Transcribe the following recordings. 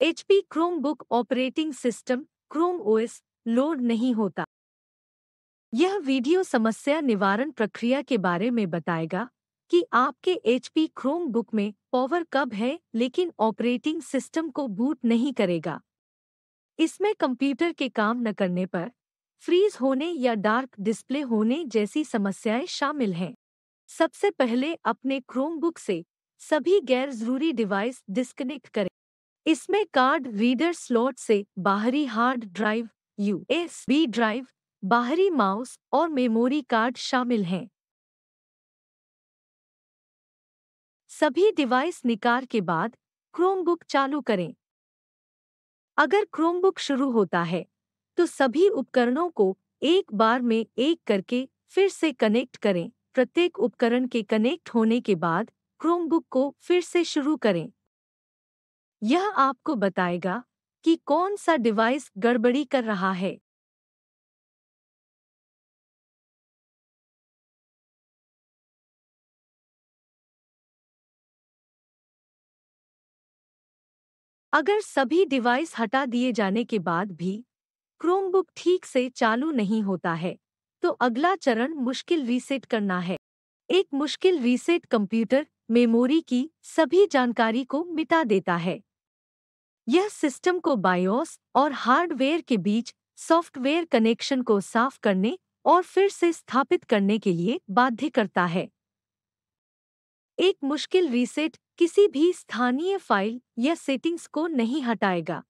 HP Chromebook operating system Chrome OS load नहीं होता यह वीडियो समस्या निवारण प्रक्रिया के बारे में बताएगा कि आपके एचपी क्रोमबुक में पावर कब है लेकिन ऑपरेटिंग सिस्टम को बूट नहीं करेगा इसमें कंप्यूटर के काम न करने पर फ्रीज होने या डार्क डिस्प्ले होने जैसी समस्याएं शामिल हैं सबसे पहले अपने क्रोमबुक से सभी गैर जरूरी डिवाइस डिस्कनेक्ट करें इसमें कार्ड रीडर स्लॉट से बाहरी hard drive U S B drive बाहरी माउस और मेमोरी कार्ड शामिल हैं सभी डिवाइस निकार के बाद क्रोमबुक चालू करें अगर क्रोमबुक शुरू होता है तो सभी उपकरणों को एक बार में एक करके फिर से कनेक्ट करें प्रत्येक उपकरण के कनेक्ट होने के बाद क्रोमबुक को फिर से शुरू करें यह आपको बताएगा कि कौन सा डिवाइस गड़बड़ी कर रहा है अगर सभी डिवाइस हटा दिए जाने के बाद भी क्रोमबुक ठीक से चालू नहीं होता है तो अगला चरण मुश्किल रीसेट करना है एक मुश्किल रीसेट कंप्यूटर मेमोरी की सभी जानकारी को मिटा देता है यह सिस्टम को बायोस और हार्डवेयर के बीच सॉफ्टवेयर कनेक्शन को साफ करने और फिर से स्थापित करने के लिए बाध्य करता है एक मुश्किल रीसेट किसी भी स्थानीय फाइल या सेटिंग्स को नहीं हटाएगा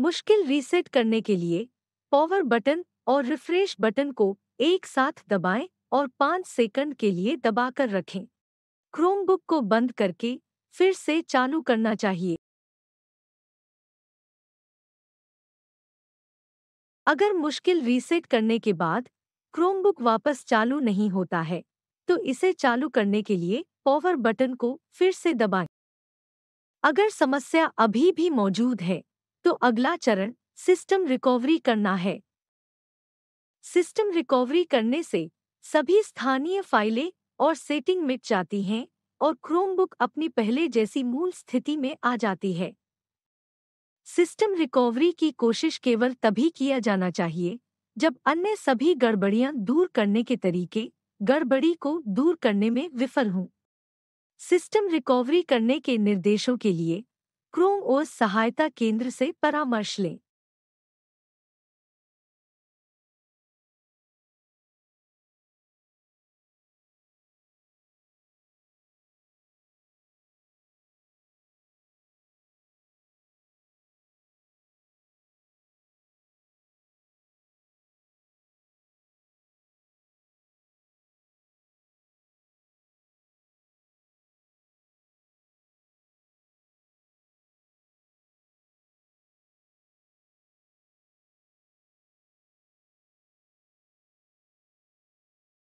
मुश्किल रीसेट करने के लिए पावर बटन और रिफ्रेश बटन को एक साथ दबाएं और पांच सेकंड के लिए दबाकर रखें क्रोमबुक को बंद करके फिर से चालू करना चाहिए अगर मुश्किल रीसेट करने के बाद क्रोमबुक वापस चालू नहीं होता है तो इसे चालू करने के लिए पावर बटन को फिर से दबाएं। अगर समस्या अभी भी मौजूद है तो अगला चरण सिस्टम रिकवरी करना है सिस्टम रिकवरी करने से सभी स्थानीय फाइलें और सेटिंग मिट जाती हैं और क्रोमबुक अपनी पहले जैसी मूल स्थिति में आ जाती है सिस्टम रिकवरी की कोशिश केवल तभी किया जाना चाहिए जब अन्य सभी गड़बड़ियां दूर करने के तरीके गड़बड़ी को दूर करने में विफल हों सिस्टम रिकवरी करने के निर्देशों के लिए क्रोम ओएस सहायता केंद्र से परामर्श लें